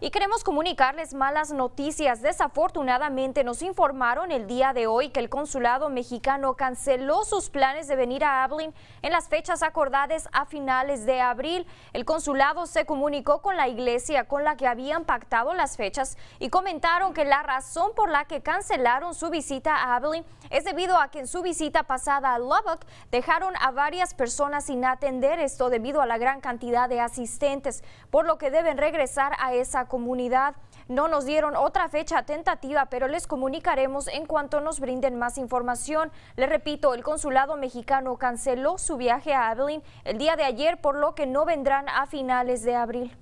Y queremos comunicarles malas noticias. Desafortunadamente nos informaron el día de hoy que el consulado mexicano canceló sus planes de venir a Ablin en las fechas acordadas a finales de abril. El consulado se comunicó con la iglesia con la que habían pactado las fechas y comentaron que la razón por la que cancelaron su visita a Ablin es debido a que en su visita pasada a Lubbock dejaron a varias personas sin atender esto debido a la gran cantidad de asistentes, por lo que deben regresar a esa comunidad. No nos dieron otra fecha tentativa, pero les comunicaremos en cuanto nos brinden más información. Les repito, el consulado mexicano canceló su viaje a Abilene el día de ayer, por lo que no vendrán a finales de abril.